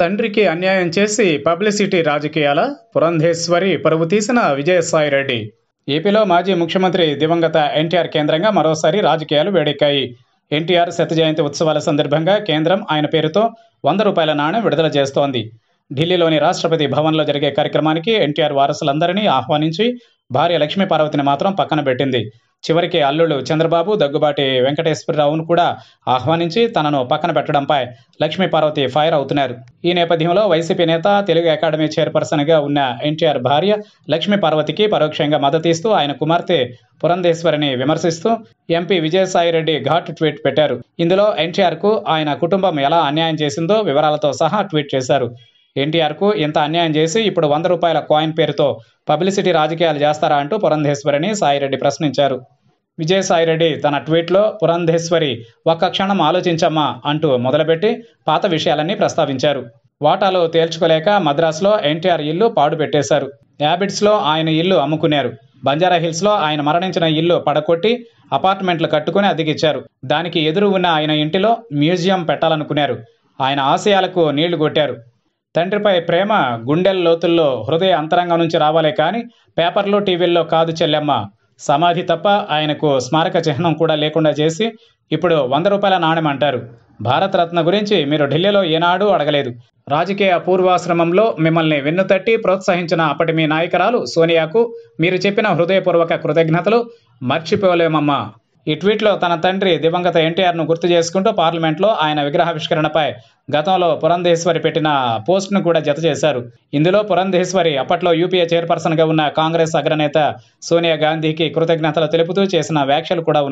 తండ్రికి అన్యాయం చేసి పబ్లిసిటీ రాజకీయాల పురంధేశ్వరి పరువు తీసిన విజయసాయిరెడ్డి ఏపీలో మాజీ ముఖ్యమంత్రి దివంగత ఎన్టీఆర్ కేంద్రంగా మరోసారి రాజకీయాలు వేడెక్కాయి ఎన్టీఆర్ శత జయంతి ఉత్సవాల సందర్భంగా కేంద్రం ఆయన పేరుతో వంద రూపాయల నాణ్యం విడుదల చేస్తోంది ఢిల్లీలోని రాష్ట్రపతి భవన్లో జరిగే కార్యక్రమానికి ఎన్టీఆర్ వారసులందరినీ ఆహ్వానించి భార్య లక్ష్మీపార్వతిని మాత్రం పక్కన పెట్టింది చివరికి అల్లుడు చంద్రబాబు దగ్గుబాటి వెంకటేశ్వరరావును కూడా ఆహ్వానించి తనను పక్కన పెట్టడంపై లక్ష్మీపార్వతి ఫైర్ అవుతున్నారు ఈ నేపథ్యంలో వైసీపీ నేత తెలుగు అకాడమీ చైర్పర్సన్గా ఉన్న ఎన్టీఆర్ భార్య లక్ష్మీపార్వతికి పరోక్షంగా మద్దతిస్తూ ఆయన కుమార్తె పురంధేశ్వరిని విమర్శిస్తూ ఎంపీ విజయసాయిరెడ్డి ఘాట్ ట్వీట్ పెట్టారు ఇందులో ఎన్టీఆర్కు ఆయన కుటుంబం ఎలా అన్యాయం చేసిందో వివరాలతో సహా ట్వీట్ చేశారు ఎన్టీఆర్కు ఇంత అన్యాయం చేసి ఇప్పుడు వంద రూపాయల కాయిన్ పేరుతో పబ్లిసిటీ రాజకీయాలు చేస్తారా అంటూ పురంధేశ్వరిని సాయిరెడ్డి ప్రశ్నించారు విజయసాయిరెడ్డి తన ట్వీట్లో పురంధేశ్వరి ఒక్క క్షణం ఆలోచించమ్మా అంటూ మొదలుపెట్టి పాత విషయాలన్నీ ప్రస్తావించారు వాటాలు తేల్చుకోలేక మద్రాసులో ఎన్టీఆర్ ఇల్లు పాడుపెట్టేశారు యాబిట్స్లో ఆయన ఇల్లు అమ్ముకున్నారు బంజారా హిల్స్లో ఆయన మరణించిన ఇల్లు పడకొట్టి అపార్ట్మెంట్లు కట్టుకుని అద్దెకిచ్చారు దానికి ఎదురు ఉన్న ఆయన ఇంటిలో మ్యూజియం పెట్టాలనుకున్నారు ఆయన ఆశయాలకు నీళ్లు కొట్టారు తండ్రిపై ప్రేమ గుండెల లోతుల్లో హృదయ అంతరంగం నుంచి రావాలే కానీ పేపర్లు టీవీల్లో కాదు చెల్లెమ్మ సమాధి తప్ప ఆయనకు స్మారక చిహ్నం కూడా లేకుండా చేసి ఇప్పుడు వంద రూపాయల నాణ్యం అంటారు భారతరత్న గురించి మీరు ఢిల్లీలో ఏనాడూ అడగలేదు రాజకీయ పూర్వాశ్రమంలో మిమ్మల్ని వెన్నుతట్టి ప్రోత్సహించిన అప్పటి మీ నాయకురాలు సోనియాకు మీరు చెప్పిన హృదయపూర్వక కృతజ్ఞతలు మర్చిపోలేమమ్మా ఈ ట్వీట్లో తన తండ్రి దివంగత ఎన్టీఆర్ను గుర్తు చేసుకుంటూ పార్లమెంట్లో ఆయన విగ్రహావిష్కరణపై గతంలో పురంధేశ్వరి పెట్టిన ను కూడా జత చేశారు ఇందులో పురంధేశ్వరి అప్పట్లో యూపీఏ చైర్పర్సన్గా ఉన్న కాంగ్రెస్ అగ్రనేత సోనియా గాంధీకి కృతజ్ఞతలు తెలుపుతూ చేసిన వ్యాఖ్యలు కూడా